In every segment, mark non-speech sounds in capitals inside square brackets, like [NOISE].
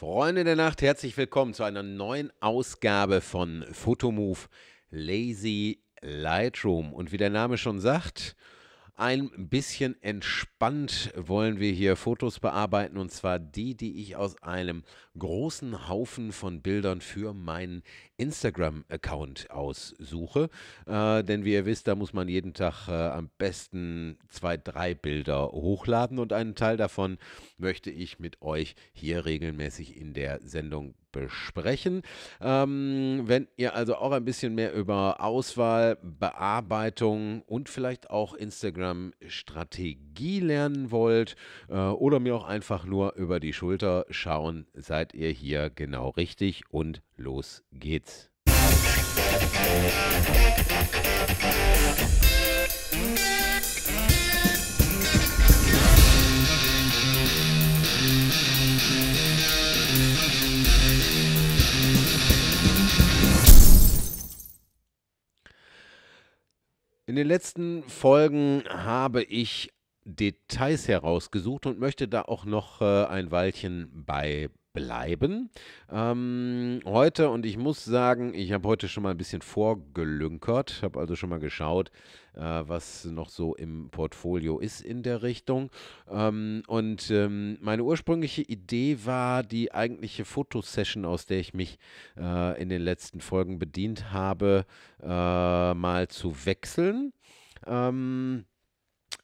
Freunde der Nacht, herzlich willkommen zu einer neuen Ausgabe von Photomove Lazy Lightroom. Und wie der Name schon sagt, ein bisschen entspannt wollen wir hier Fotos bearbeiten und zwar die, die ich aus einem großen Haufen von Bildern für meinen Instagram-Account aussuche. Äh, denn wie ihr wisst, da muss man jeden Tag äh, am besten zwei, drei Bilder hochladen und einen Teil davon möchte ich mit euch hier regelmäßig in der Sendung besprechen. Ähm, wenn ihr also auch ein bisschen mehr über Auswahl, Bearbeitung und vielleicht auch Instagram-Strategie lernen wollt äh, oder mir auch einfach nur über die Schulter schauen, seid ihr hier genau richtig und los geht's. den letzten Folgen habe ich Details herausgesucht und möchte da auch noch äh, ein Weilchen bei bleiben. Ähm, heute, und ich muss sagen, ich habe heute schon mal ein bisschen vorgelünkert, habe also schon mal geschaut, äh, was noch so im Portfolio ist in der Richtung. Ähm, und ähm, meine ursprüngliche Idee war die eigentliche Fotosession, aus der ich mich äh, in den letzten Folgen bedient habe, äh, mal zu wechseln. Ähm,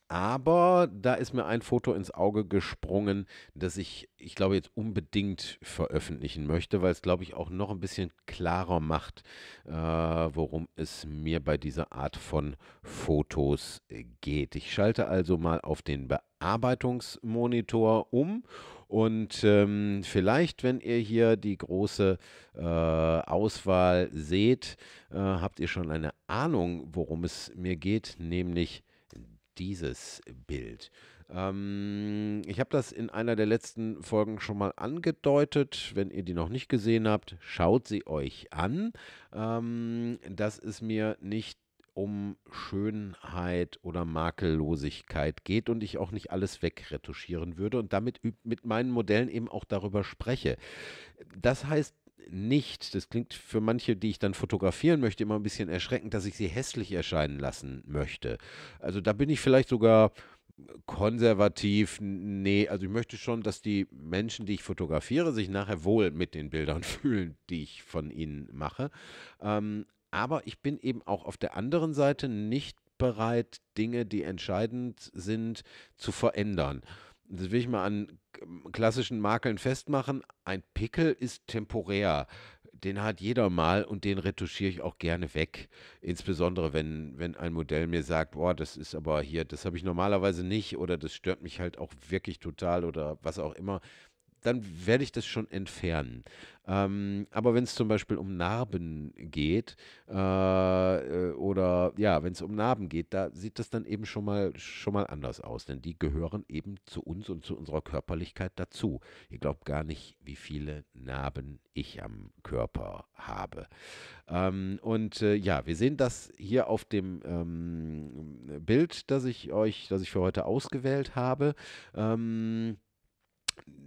aber da ist mir ein Foto ins Auge gesprungen, das ich, ich glaube, jetzt unbedingt veröffentlichen möchte, weil es, glaube ich, auch noch ein bisschen klarer macht, äh, worum es mir bei dieser Art von Fotos geht. Ich schalte also mal auf den Bearbeitungsmonitor um und ähm, vielleicht, wenn ihr hier die große äh, Auswahl seht, äh, habt ihr schon eine Ahnung, worum es mir geht, nämlich dieses Bild. Ähm, ich habe das in einer der letzten Folgen schon mal angedeutet. Wenn ihr die noch nicht gesehen habt, schaut sie euch an. Ähm, dass es mir nicht um Schönheit oder Makellosigkeit geht und ich auch nicht alles wegretuschieren würde und damit mit meinen Modellen eben auch darüber spreche. Das heißt nicht, das klingt für manche, die ich dann fotografieren möchte, immer ein bisschen erschreckend, dass ich sie hässlich erscheinen lassen möchte. Also da bin ich vielleicht sogar konservativ, nee, also ich möchte schon, dass die Menschen, die ich fotografiere, sich nachher wohl mit den Bildern [LAUGHS] fühlen, die ich von ihnen mache. Ähm, aber ich bin eben auch auf der anderen Seite nicht bereit, Dinge, die entscheidend sind, zu verändern das will ich mal an klassischen Makeln festmachen. Ein Pickel ist temporär. Den hat jeder mal und den retuschiere ich auch gerne weg. Insbesondere, wenn, wenn ein Modell mir sagt, boah, das ist aber hier, das habe ich normalerweise nicht oder das stört mich halt auch wirklich total oder was auch immer dann werde ich das schon entfernen. Ähm, aber wenn es zum Beispiel um Narben geht äh, äh oder ja, wenn es um Narben geht, da sieht das dann eben schon mal, schon mal anders aus, denn die gehören eben zu uns und zu unserer Körperlichkeit dazu. Ihr glaubt gar nicht, wie viele Narben ich am Körper habe. Ähm, und äh, ja, wir sehen das hier auf dem ähm, Bild, das ich euch, das ich für heute ausgewählt habe. Ähm,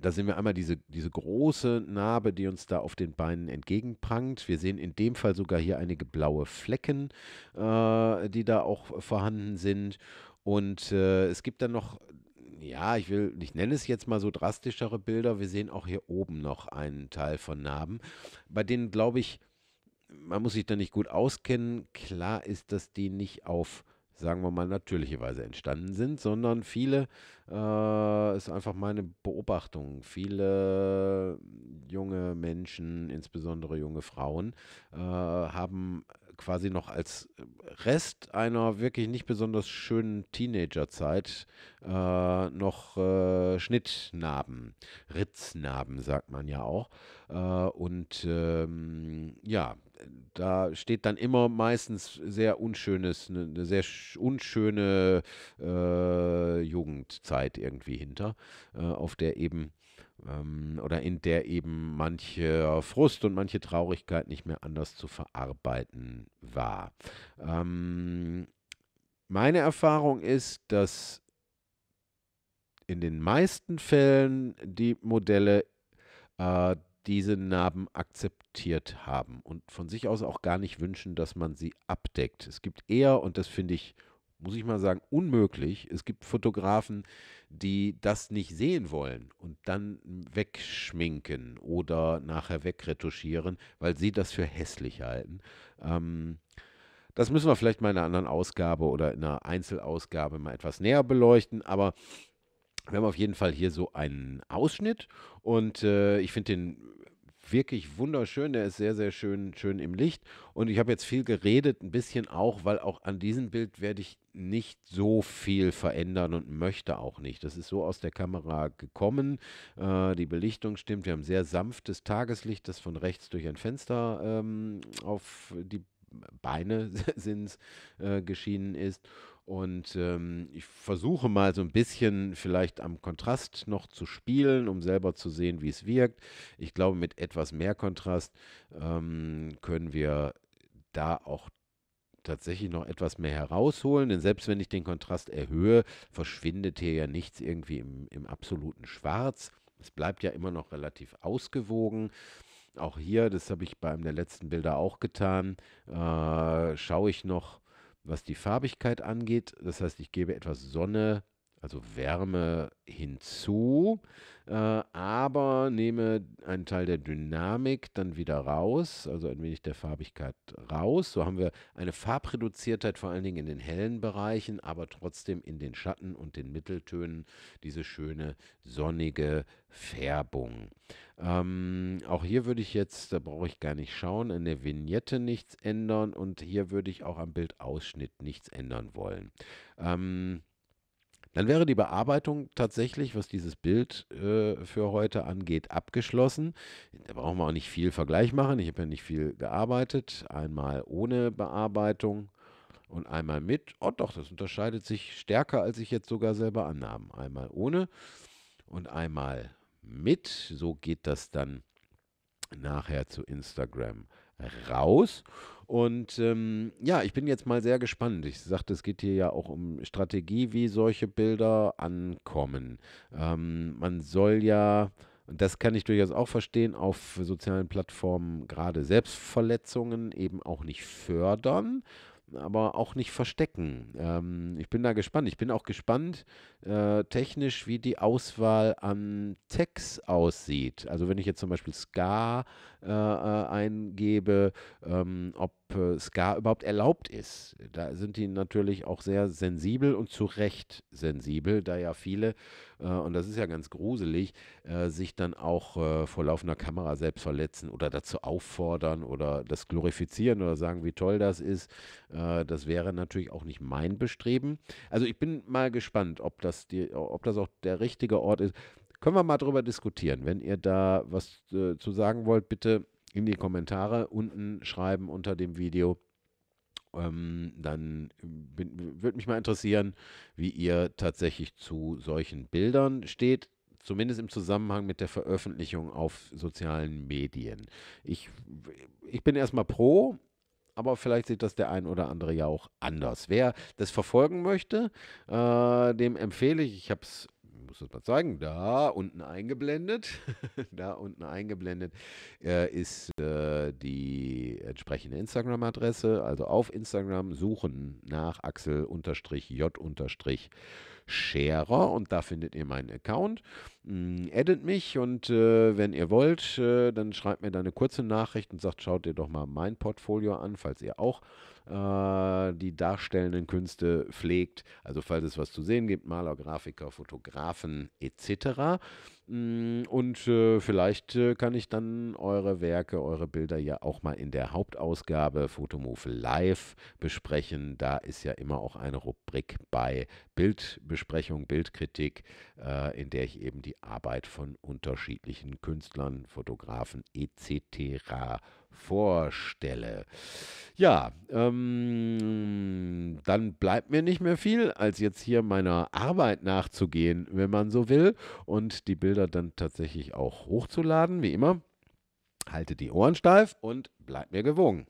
da sehen wir einmal diese, diese große Narbe, die uns da auf den Beinen entgegenprangt. Wir sehen in dem Fall sogar hier einige blaue Flecken, äh, die da auch vorhanden sind. Und äh, es gibt dann noch ja, ich will, ich nenne es jetzt mal so drastischere Bilder. Wir sehen auch hier oben noch einen Teil von Narben, bei denen glaube ich, man muss sich da nicht gut auskennen. Klar ist, dass die nicht auf sagen wir mal, natürliche Weise entstanden sind, sondern viele, äh, ist einfach meine Beobachtung, viele junge Menschen, insbesondere junge Frauen, äh, haben quasi noch als Rest einer wirklich nicht besonders schönen Teenagerzeit äh, noch äh, Schnittnarben, Ritznarben sagt man ja auch. Äh, und ähm, ja, da steht dann immer meistens sehr unschönes, eine, ne, sehr unschöne äh, Jugendzeit irgendwie hinter, äh, auf der eben ähm, oder in der eben manche Frust und manche Traurigkeit nicht mehr anders zu verarbeiten war. Ähm, meine Erfahrung ist, dass in den meisten Fällen die Modelle äh, diese Narben akzeptiert haben und von sich aus auch gar nicht wünschen, dass man sie abdeckt. Es gibt eher, und das finde ich, muss ich mal sagen, unmöglich, es gibt Fotografen, die das nicht sehen wollen und dann wegschminken oder nachher wegretuschieren, weil sie das für hässlich halten. Ähm, das müssen wir vielleicht mal in einer anderen Ausgabe oder in einer Einzelausgabe mal etwas näher beleuchten, aber wir haben auf jeden Fall hier so einen Ausschnitt und äh, ich finde den wirklich wunderschön. Der ist sehr, sehr schön, schön im Licht. Und ich habe jetzt viel geredet, ein bisschen auch, weil auch an diesem Bild werde ich nicht so viel verändern und möchte auch nicht. Das ist so aus der Kamera gekommen. Äh, die Belichtung stimmt. Wir haben sehr sanftes Tageslicht, das von rechts durch ein Fenster ähm, auf die Beine [LAUGHS] sind äh, geschienen ist. Und ähm, ich versuche mal so ein bisschen vielleicht am Kontrast noch zu spielen, um selber zu sehen, wie es wirkt. Ich glaube, mit etwas mehr Kontrast ähm, können wir da auch tatsächlich noch etwas mehr herausholen, denn selbst wenn ich den Kontrast erhöhe, verschwindet hier ja nichts irgendwie im, im absoluten Schwarz. Es bleibt ja immer noch relativ ausgewogen. Auch hier, das habe ich bei einem der letzten Bilder auch getan, äh, schaue ich noch was die Farbigkeit angeht. Das heißt, ich gebe etwas Sonne also Wärme hinzu, äh, aber nehme einen Teil der Dynamik dann wieder raus, also ein wenig der Farbigkeit raus. So haben wir eine Farbreduziertheit vor allen Dingen in den hellen Bereichen, aber trotzdem in den Schatten und den Mitteltönen diese schöne sonnige Färbung. Ähm, auch hier würde ich jetzt, da brauche ich gar nicht schauen, an der Vignette nichts ändern und hier würde ich auch am Bildausschnitt nichts ändern wollen. Ähm, dann wäre die Bearbeitung tatsächlich, was dieses Bild äh, für heute angeht, abgeschlossen. Da brauchen wir auch nicht viel Vergleich machen. Ich habe ja nicht viel gearbeitet. Einmal ohne Bearbeitung und einmal mit. Oh doch, das unterscheidet sich stärker, als ich jetzt sogar selber annahm. Einmal ohne und einmal mit. So geht das dann nachher zu Instagram raus. Und ähm, ja, ich bin jetzt mal sehr gespannt. Ich sagte, es geht hier ja auch um Strategie, wie solche Bilder ankommen. Ähm, man soll ja und das kann ich durchaus auch verstehen, auf sozialen Plattformen gerade Selbstverletzungen eben auch nicht fördern aber auch nicht verstecken. Ähm, ich bin da gespannt. Ich bin auch gespannt äh, technisch, wie die Auswahl an Tags aussieht. Also wenn ich jetzt zum Beispiel Ska äh, äh eingebe, ähm, ob äh, Ska überhaupt erlaubt ist. Da sind die natürlich auch sehr sensibel und zu Recht sensibel, da ja viele, äh, und das ist ja ganz gruselig, äh, sich dann auch äh, vor laufender Kamera selbst verletzen oder dazu auffordern oder das glorifizieren oder sagen, wie toll das ist. Äh, das wäre natürlich auch nicht mein Bestreben. Also ich bin mal gespannt, ob das, die, ob das auch der richtige Ort ist. Können wir mal drüber diskutieren. Wenn ihr da was äh, zu sagen wollt, bitte in die Kommentare unten schreiben unter dem Video. Ähm, dann ähm, würde mich mal interessieren, wie ihr tatsächlich zu solchen Bildern steht zumindest im Zusammenhang mit der Veröffentlichung auf sozialen Medien. Ich, ich bin erstmal pro, aber vielleicht sieht das der ein oder andere ja auch anders. Wer das verfolgen möchte, äh, dem empfehle ich, ich habe es muss das mal zeigen, da unten eingeblendet, [LAUGHS] da unten eingeblendet äh, ist äh, die entsprechende Instagram-Adresse. Also auf Instagram suchen nach Axel-J- Scherer und da findet ihr meinen Account. Mm, Edit mich und äh, wenn ihr wollt, äh, dann schreibt mir da eine kurze Nachricht und sagt, schaut ihr doch mal mein Portfolio an, falls ihr auch äh, die darstellenden Künste pflegt. Also falls es was zu sehen gibt, Maler, Grafiker, Fotografen etc. Mm, und äh, vielleicht äh, kann ich dann eure Werke, eure Bilder ja auch mal in der Hauptausgabe Photomove Live besprechen. Da ist ja immer auch eine Rubrik bei Bildbesprechung, Bildkritik, äh, in der ich eben die Arbeit von unterschiedlichen Künstlern, Fotografen etc vorstelle. Ja, ähm, dann bleibt mir nicht mehr viel, als jetzt hier meiner Arbeit nachzugehen, wenn man so will, und die Bilder dann tatsächlich auch hochzuladen, wie immer. Halte die Ohren steif und bleib mir gewogen.